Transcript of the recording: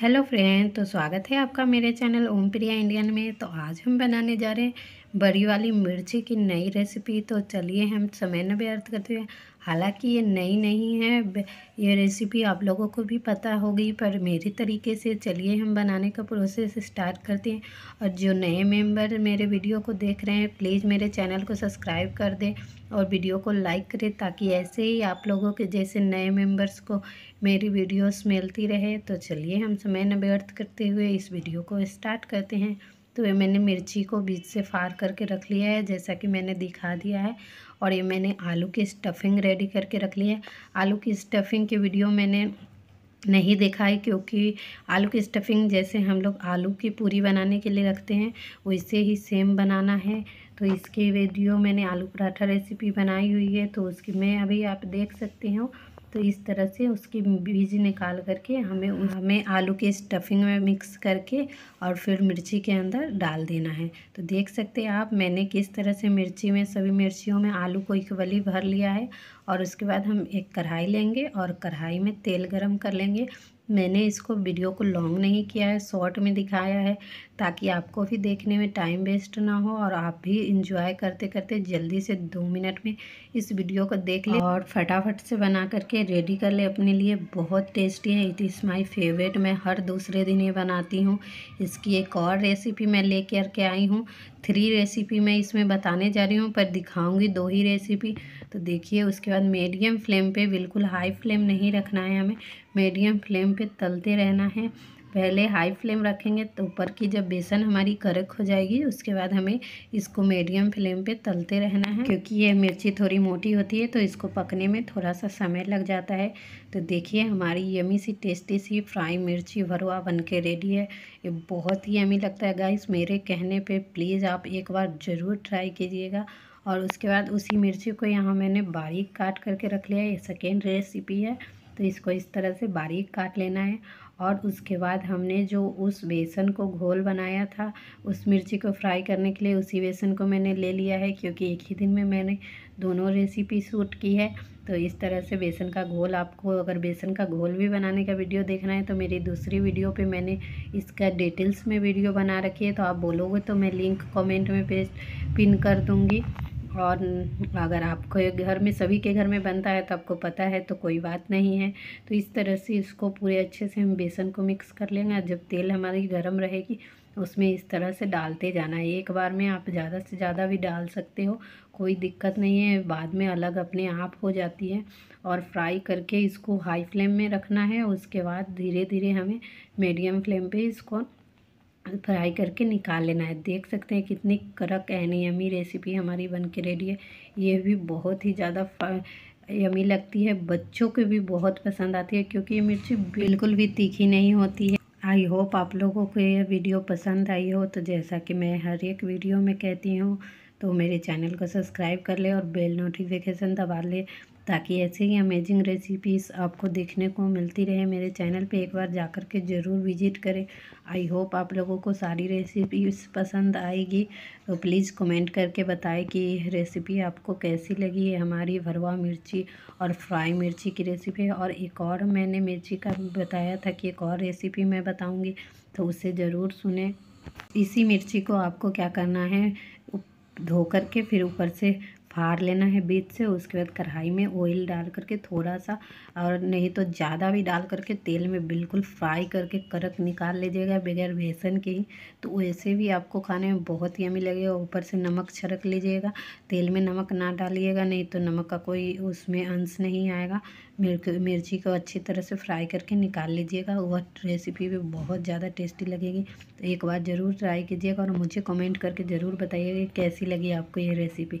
hello friend तो स्वागत है आपका मेरे चैनल ओम प्रिया इंडियन में तो आज हम बनाने जा रहे हैं बड़ी वाली मिर्ची की नई रेसिपी तो चलिए हम समय न व्यर्थ करते हैं हालांकि ये नई नहीं है ये रेसिपी आप लोगों को भी पता होगी पर मेरे तरीके से चलिए हम बनाने का प्रोसेस स्टार्ट करते हैं और जो नए मेंबर मेरे वीडियो को देख रहे हैं प्लीज़ मेरे चैनल को सब्सक्राइब कर दें और वीडियो को लाइक करें ताकि ऐसे ही आप लोगों के जैसे नए मेम्बर्स को मेरी वीडियोस मिलती रहे तो चलिए हम समय न व्यर्थ करते हुए इस वीडियो को स्टार्ट करते हैं तो ये मैंने मिर्ची को बीच से फाड़ करके रख लिया है जैसा कि मैंने दिखा दिया है और ये मैंने आलू की स्टफिंग रेडी करके रख ली है आलू की स्टफिंग की वीडियो मैंने नहीं देखा है क्योंकि आलू की स्टफिंग जैसे हम लोग आलू की पूरी बनाने के लिए रखते हैं वैसे ही सेम बनाना है तो इसकी वीडियो मैंने आलू पराठा रेसिपी बनाई हुई है तो उसकी मैं अभी आप देख सकते हो तो इस तरह से उसकी बीज निकाल करके हमें हमें आलू के स्टफिंग में मिक्स करके और फिर मिर्ची के अंदर डाल देना है तो देख सकते हैं आप मैंने किस तरह से मिर्ची में सभी मिर्चियों में आलू को इक्वली भर लिया है और उसके बाद हम एक कढ़ाई लेंगे और कढ़ाई में तेल गरम कर लेंगे मैंने इसको वीडियो को लॉन्ग नहीं किया है शॉर्ट में दिखाया है ताकि आपको भी देखने में टाइम वेस्ट ना हो और आप भी इंजॉय करते करते जल्दी से दो मिनट में इस वीडियो को देख लें और फटाफट से बना करके रेडी कर ले अपने लिए बहुत टेस्टी है इट इज़ माई फेवरेट मैं हर दूसरे दिन ये बनाती हूँ इसकी एक और रेसिपी मैं ले करके आई हूँ थ्री रेसिपी मैं इसमें बताने जा रही हूँ पर दिखाऊँगी दो ही रेसिपी तो देखिए उसके बाद मीडियम फ्लेम पर बिल्कुल हाई फ्लेम नहीं रखना है हमें मीडियम फ्लेम पे तलते रहना है पहले हाई फ्लेम रखेंगे तो ऊपर की जब बेसन हमारी करक हो जाएगी उसके बाद हमें इसको मीडियम फ्लेम पे तलते रहना है क्योंकि ये मिर्ची थोड़ी मोटी होती है तो इसको पकने में थोड़ा सा समय लग जाता है तो देखिए हमारी यमी सी टेस्टी सी फ्राई मिर्ची भरुआ बन के रेडी है ये बहुत ही यमी लगता है गाइस मेरे कहने पर प्लीज़ आप एक बार ज़रूर ट्राई कीजिएगा और उसके बाद उसी मिर्ची को यहाँ मैंने बारीक काट करके रख लिया ये सेकेंड रेसिपी है तो इसको इस तरह से बारीक काट लेना है और उसके बाद हमने जो उस बेसन को घोल बनाया था उस मिर्ची को फ्राई करने के लिए उसी बेसन को मैंने ले लिया है क्योंकि एक ही दिन में मैंने दोनों रेसिपी सूट की है तो इस तरह से बेसन का घोल आपको अगर बेसन का घोल भी बनाने का वीडियो देखना है तो मेरी दूसरी वीडियो पे मैंने इसका डिटेल्स में वीडियो बना रखी है तो आप बोलोगे तो मैं लिंक कमेंट में पेस्ट पिन कर दूँगी और अगर आपको घर में सभी के घर में बनता है तो आपको पता है तो कोई बात नहीं है तो इस तरह से इसको पूरे अच्छे से हम बेसन को मिक्स कर लेंगे जब तेल हमारी गर्म रहेगी उसमें इस तरह से डालते जाना है एक बार में आप ज़्यादा से ज़्यादा भी डाल सकते हो कोई दिक्कत नहीं है बाद में अलग अपने आप हो जाती है और फ्राई करके इसको हाई फ्लेम में रखना है उसके बाद धीरे धीरे हमें मीडियम फ्लेम पे इसको फ्राई करके निकाल लेना है देख सकते हैं कितनी करक एंड यमी रेसिपी हमारी बन के रेडी है ये भी बहुत ही ज़्यादा यमी लगती है बच्चों को भी बहुत पसंद आती है क्योंकि ये मिर्ची बिल्कुल भी तीखी नहीं होती है आई होप आप लोगों को यह वीडियो पसंद आई हो तो जैसा कि मैं हर एक वीडियो में कहती हूँ तो मेरे चैनल को सब्सक्राइब कर ले और बेल नोटिफिकेशन दबा ले ताकि ऐसे ही अमेजिंग रेसिपीज़ आपको देखने को मिलती रहे मेरे चैनल पे एक बार जाकर के ज़रूर विजिट करें आई होप आप लोगों को सारी रेसिपीज़ पसंद आएगी तो प्लीज़ कमेंट करके बताएं कि रेसिपी आपको कैसी लगी है हमारी भरवा मिर्ची और फ्राई मिर्ची की रेसिपी है और एक और मैंने मिर्ची का बताया था कि एक और रेसिपी मैं बताऊँगी तो उसे ज़रूर सुने इसी मिर्ची को आपको क्या करना है धो कर के फिर ऊपर से फाड़ लेना है बीच से उसके बाद कढ़ाई में ऑयल डाल करके थोड़ा सा और नहीं तो ज़्यादा भी डाल करके तेल में बिल्कुल फ्राई करके करक निकाल लीजिएगा बगैर बेसन के ही तो वैसे भी आपको खाने में बहुत ही अमी लगेगा ऊपर से नमक छरक लीजिएगा तेल में नमक ना डालिएगा नहीं तो नमक का कोई उसमें अंश नहीं आएगा मिर्ची को अच्छी तरह से फ्राई करके निकाल लीजिएगा वह रेसिपी भी बहुत ज़्यादा टेस्टी लगेगी तो एक बार ज़रूर ट्राई कीजिएगा और मुझे कमेंट करके ज़रूर बताइएगा कैसी लगी आपको ये रेसिपी